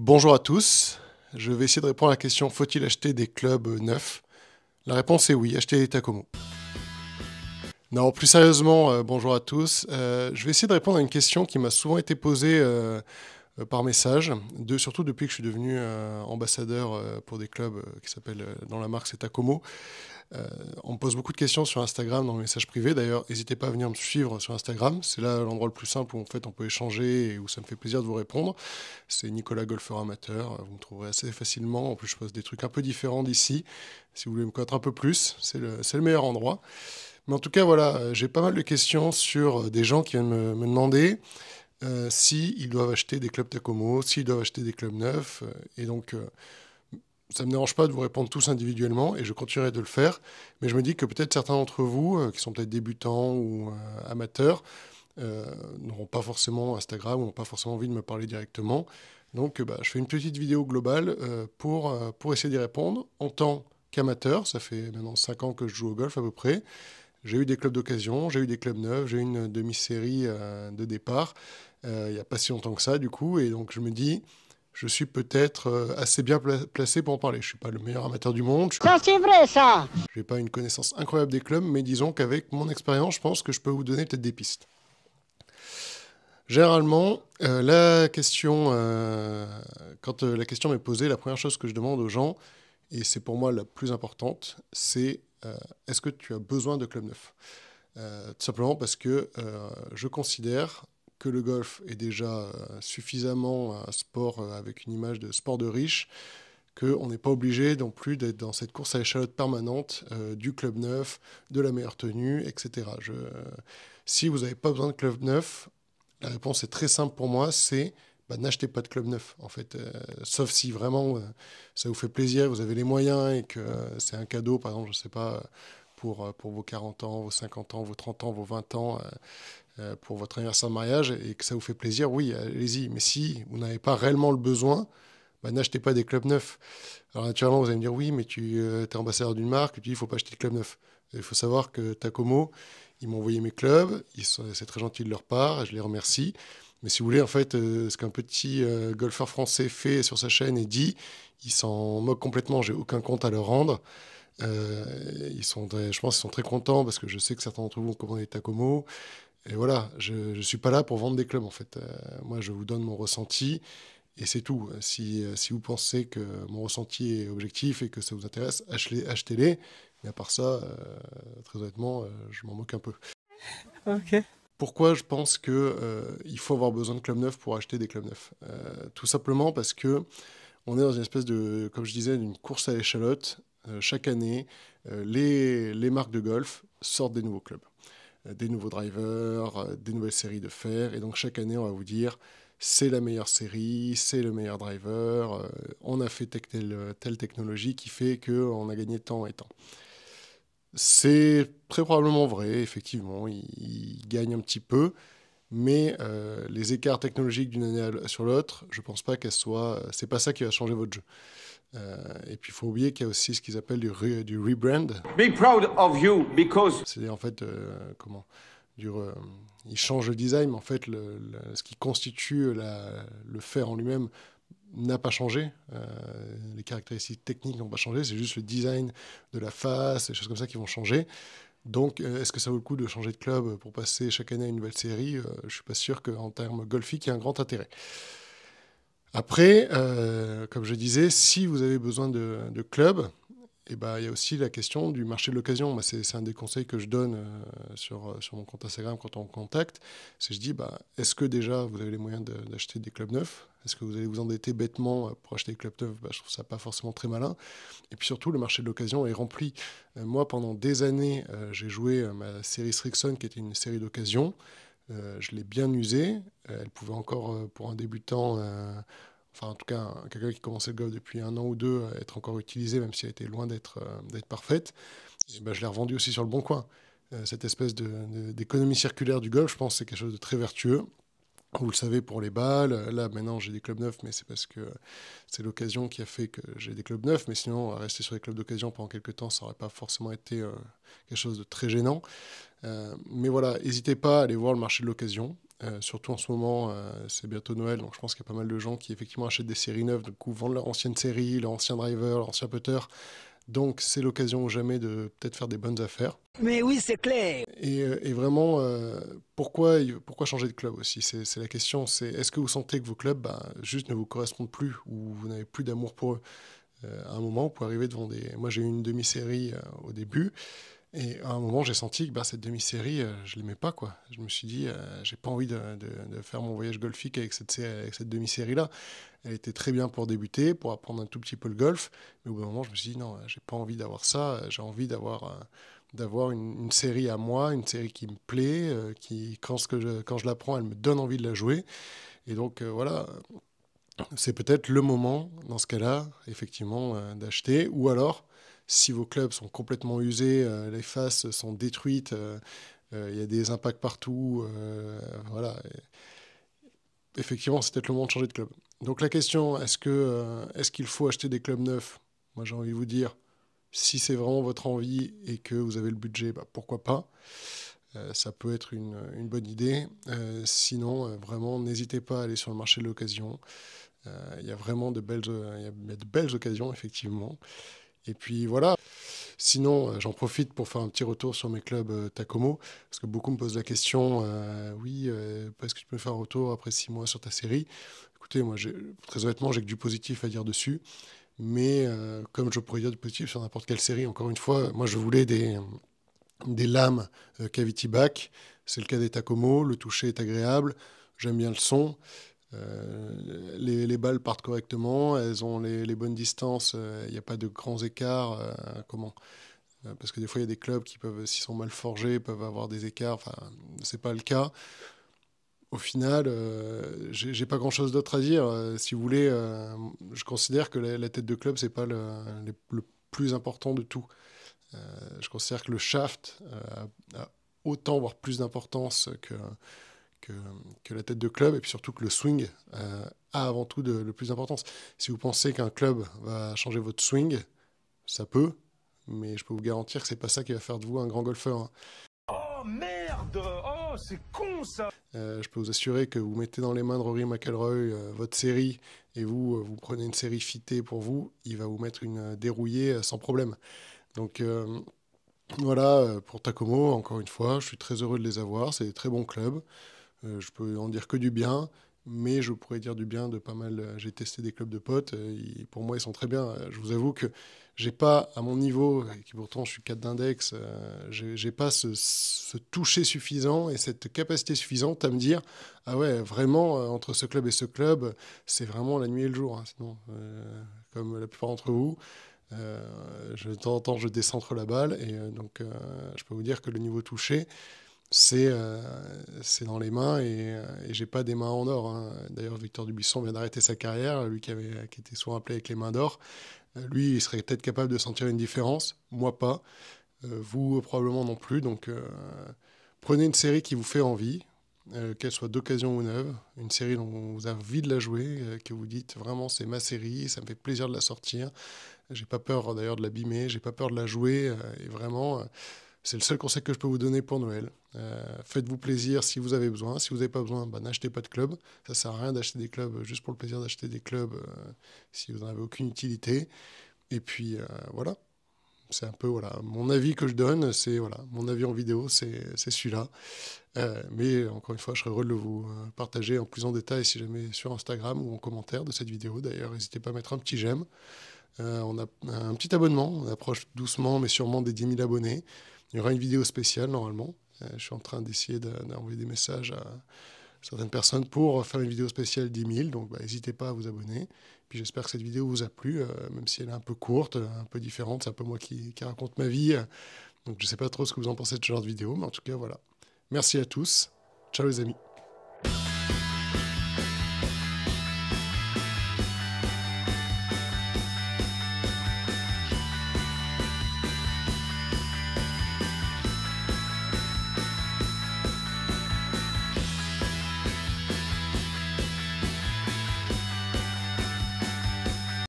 Bonjour à tous. Je vais essayer de répondre à la question faut-il acheter des clubs euh, neufs La réponse est oui, acheter des Takomo. Non, plus sérieusement, euh, bonjour à tous. Euh, je vais essayer de répondre à une question qui m'a souvent été posée euh, par message. surtout depuis que je suis devenu euh, ambassadeur euh, pour des clubs qui s'appellent dans la marque, c'est Tacomo. Euh, on me pose beaucoup de questions sur Instagram dans le message privé. D'ailleurs, n'hésitez pas à venir me suivre sur Instagram. C'est là l'endroit le plus simple où en fait on peut échanger et où ça me fait plaisir de vous répondre. C'est Nicolas Golfeur Amateur. Vous me trouverez assez facilement. En plus, je pose des trucs un peu différents d'ici. Si vous voulez me connaître un peu plus, c'est le, meilleur endroit. Mais en tout cas, voilà, j'ai pas mal de questions sur des gens qui viennent me, me demander euh, s'ils doivent acheter des clubs Tacomo, s'ils doivent acheter des clubs neufs. Euh, et donc, euh, ça ne me dérange pas de vous répondre tous individuellement et je continuerai de le faire. Mais je me dis que peut-être certains d'entre vous, qui sont peut-être débutants ou amateurs, n'auront pas forcément Instagram ou n'ont pas forcément envie de me parler directement. Donc, bah, je fais une petite vidéo globale pour, pour essayer d'y répondre en tant qu'amateur. Ça fait maintenant 5 ans que je joue au golf à peu près. J'ai eu des clubs d'occasion, j'ai eu des clubs neufs, j'ai eu une demi-série de départ. Euh, il n'y a pas si longtemps que ça, du coup. Et donc, je me dis, je suis peut-être euh, assez bien placé pour en parler. Je ne suis pas le meilleur amateur du monde. Ça, c'est vrai, ça Je n'ai pas une connaissance incroyable des clubs, mais disons qu'avec mon expérience, je pense que je peux vous donner peut-être des pistes. Généralement, euh, la question, quand la question m'est posée, la première chose que je demande aux gens, et c'est pour moi la plus importante, c'est est-ce que tu as besoin de club neuf Tout simplement parce que je considère, que le golf est déjà euh, suffisamment un sport euh, avec une image de sport de riche, qu'on n'est pas obligé non plus d'être dans cette course à échalote permanente euh, du club neuf, de la meilleure tenue, etc. si vous n'avez pas besoin de club neuf, la réponse est très simple pour moi, c'est bah, n'achetez pas de club neuf, en fait. sauf si vraiment ça vous fait plaisir, vous avez les moyens et que c'est un cadeau, par exemple, je ne sais pas, pour, pour vos 40 ans, vos 50 ans, vos 30 ans, vos 20 ans. Euh, pour votre anniversaire de mariage et que ça vous fait plaisir, oui, allez-y. Mais si vous n'avez pas réellement le besoin, bah, n'achetez pas des clubs neufs. Alors naturellement, vous allez me dire, oui, mais tu euh, es ambassadeur d'une marque, tu dis, il ne faut pas acheter de clubs neufs. Il faut savoir que Tacomo, ils m'ont envoyé mes clubs, c'est très gentil de leur part, je les remercie. Mais si vous voulez, en fait, euh, ce qu'un petit golfeur français fait sur sa chaîne et dit, ils s'en moquent complètement, j'ai aucun compte à leur rendre. ils sont je pense qu'ils sont très contents parce que je sais que certains d'entre vous ont commandé Tacomo. Et voilà, je ne suis pas là pour vendre des clubs, en fait. Euh, moi, je vous donne mon ressenti. Et c'est tout. Si, euh, si, vous pensez que mon ressenti est objectif et que ça vous intéresse, achetez-les. Mais à part ça, euh, très honnêtement, je m'en moque un peu. Ok. Pourquoi je pense qu'il il faut avoir besoin de clubs neufs pour acheter des clubs neufs Tout simplement parce que on est dans une espèce de, comme je disais, d'une course à l'échalote. chaque année, les, les marques de golf sortent des nouveaux clubs. Euh, des nouveaux drivers, euh, des nouvelles séries de fer. Et donc chaque année, on va vous dire c'est la meilleure série, c'est le meilleur driver, euh, on a fait telle, technologie qui fait qu'on a gagné tant et tant. C'est très probablement vrai, effectivement, ils, il gagne un petit peu, mais les écarts technologiques d'une année sur l'autre, je ne pense pas qu'elles soient. C'est pas ça qui va changer votre jeu. Euh, et puis il faut oublier qu'il y a aussi ce qu'ils appellent du, rebrand. Be proud of you because. C'est en fait euh, comment du, euh, ils changent le design, mais en fait ce qui constitue le fait en lui-même n'a pas changé. les caractéristiques techniques n'ont pas changé, c'est juste le design de la face, des choses comme ça qui vont changer. Donc, est-ce que ça vaut le coup de changer de club pour passer chaque année à une nouvelle série Je ne suis pas sûr qu'en termes golfiques, il y ait un grand intérêt. Après, euh, comme je disais, si vous avez besoin de, clubs, eh ben, il y a aussi la question du marché de l'occasion. c'est un des conseils que je donne euh, sur, euh, sur mon compte Instagram quand on contacte. C'est je dis, bah, est-ce que déjà vous avez les moyens d'acheter des clubs neufs Est-ce que vous allez vous endetter bêtement pour acheter des clubs neufs bah, Je trouve ça pas forcément très malin. Et puis surtout, le marché de l'occasion est rempli. moi, pendant des années, j'ai joué ma série Strixon, qui était une série d'occasion. Euh, je l'ai bien usée. Euh, elle pouvait encore, euh, pour un débutant, enfin en tout cas quelqu'un qui commençait le golf depuis un an ou deux, être encore utilisée, même si elle était loin d'être parfaite. Ben, je l'ai revendue aussi sur le bon coin. cette espèce d'économie circulaire du golf, je pense, c'est quelque chose de très vertueux. Vous le savez pour les balles, là maintenant j'ai des clubs neufs, mais c'est parce que c'est l'occasion qui a fait que j'ai des clubs neufs, mais sinon rester sur les clubs d'occasion pendant quelques temps, ça n'aurait pas forcément été euh, quelque chose de très gênant. Euh, mais voilà, n'hésitez pas à aller voir le marché de l'occasion. Euh, surtout en ce moment, c'est bientôt Noël, donc je pense qu'il y a pas mal de gens qui effectivement achètent des séries neuves, du coup vendent leur ancienne série, leur ancien driver, leur ancien putter, donc c'est l'occasion ou jamais de peut-être faire des bonnes affaires. Mais oui, c'est clair. Et, euh, vraiment, euh, pourquoi, pourquoi changer de club aussi C'est la question. C'est est-ce que vous sentez que vos clubs, bah, juste ne vous correspondent plus ou vous n'avez plus d'amour pour eux euh, À un moment, pour arriver devant des. Moi, j'ai eu une demi-série au début. Et à un moment, j'ai senti que bah, cette demi-série, je euh, je l'aimais pas. quoi. Je me suis dit, je euh, j'ai pas envie de, faire mon voyage golfique avec cette, avec cette demi-série-là. Elle était très bien pour débuter, pour apprendre un tout petit peu le golf. Mais au bout d'un moment, je me suis dit, non, euh, j'ai pas envie d'avoir ça. J'ai envie d'avoir une, série à moi, une série qui me plaît, qui, quand, que je, quand je la prends, elle me donne envie de la jouer. Et donc, voilà c'est peut-être le moment, dans ce cas-là, effectivement, d'acheter, ou alors si vos clubs sont complètement usés, euh, les faces sont détruites, euh, euh, il y a des impacts partout. voilà. effectivement, c'est peut-être le moment de changer de club. Donc la question, est-ce que est-ce qu'il faut acheter des clubs neufs Moi, j'ai envie de vous dire, si c'est vraiment votre envie et que vous avez le budget, bah, pourquoi pas ça peut être une, bonne idée. sinon, vraiment, n'hésitez pas à aller sur le marché de l'occasion. Il y a vraiment de belles, de belles occasions, effectivement. Et puis voilà. Sinon, euh, j'en profite pour faire un petit retour sur mes clubs euh, Tacomo, parce que beaucoup me posent la question euh, oui, est-ce que tu peux faire un retour après six mois sur ta série Écoutez, moi, très honnêtement, j'ai que du positif à dire dessus. Mais comme je pourrais dire du positif sur n'importe quelle série, encore une fois, moi, je voulais des, des lames cavity back. C'est le cas des Tacomo. Le toucher est agréable. J'aime bien le son balles partent correctement, elles ont les, bonnes distances, euh, il n'y a pas de grands écarts. Euh, comment euh, Parce que des fois, il y a des clubs qui peuvent, s'ils sont mal forgés, peuvent avoir des écarts. Enfin, c'est pas le cas au final, je j'ai pas grand chose d'autre à dire. si vous voulez, je considère que la, tête de club, c'est pas le, plus important de tout. je considère que le shaft a autant, voire plus d'importance que, que, la tête de club, et puis surtout que le swing euh, a avant tout de, le plus importance. Si vous pensez qu'un club va changer votre swing, ça peut, mais je peux vous garantir que c'est pas ça qui va faire de vous un grand golfeur. Hein. Oh merde Oh c'est con ça euh, Je peux vous assurer que vous mettez dans les mains de Rory McElroy euh, votre série et vous, vous prenez une série fitée pour vous, il va vous mettre une dérouillée sans problème. Donc voilà, pour Takomo. encore une fois, je suis très heureux de les avoir, c'est des très bons clubs. Euh, je peux en dire que du bien, mais je pourrais dire du bien de pas mal. Euh, j'ai testé des clubs de potes, euh, pour moi ils sont très bien. Je vous avoue que j'ai pas, à mon niveau, qui pourtant je suis 4 d'index, j'ai pas ce, toucher suffisant et cette capacité suffisante à me dire ah ouais, vraiment, entre ce club et ce club, c'est vraiment la nuit et le jour. Hein, sinon, comme la plupart d'entre vous, de temps en temps je décentre la balle, et donc je peux vous dire que le niveau touché, euh, c'est dans les mains euh, et, j'ai pas des mains en or. Hein. D'ailleurs, Victor Dubuisson vient d'arrêter sa carrière, lui qui, avait, qui était souvent appelé avec les mains d'or. Euh, lui, il serait peut-être capable de sentir une différence, moi pas, vous probablement non plus. Donc, prenez une série qui vous fait envie, qu'elle soit d'occasion ou neuve, une série dont vous avez envie de la jouer, que vous dites vraiment c'est ma série, ça me fait plaisir de la sortir. J'ai pas peur d'ailleurs de l'abîmer, j'ai pas peur de la jouer et vraiment c'est le seul conseil que je peux vous donner pour Noël. Euh, faites-vous plaisir si vous avez besoin. Si vous n'avez pas besoin, bah, n'achetez pas de club. Ça ne sert à rien d'acheter des clubs juste pour le plaisir d'acheter des clubs euh, si vous n'en avez aucune utilité. Et puis euh, voilà. C'est un peu voilà mon avis que je donne. C'est voilà mon avis en vidéo, c'est celui-là. mais encore une fois, je serais heureux de vous partager en plus en détail si jamais sur Instagram ou en commentaire de cette vidéo. D'ailleurs, n'hésitez pas à mettre un petit j'aime. on a un petit abonnement. On approche doucement mais sûrement des 10 000 abonnés. Il y aura une vidéo spéciale normalement. Euh, je suis en train d'essayer d'envoyer des messages à certaines personnes pour faire une vidéo spéciale 10 000. Donc bah, n'hésitez pas à vous abonner. Puis j'espère que cette vidéo vous a plu, euh, même si elle est un peu courte, un peu différente. C'est un peu moi qui, qui, raconte ma vie. donc je ne sais pas trop ce que vous en pensez de ce genre de vidéo, mais en tout cas voilà. Merci à tous. Ciao les amis.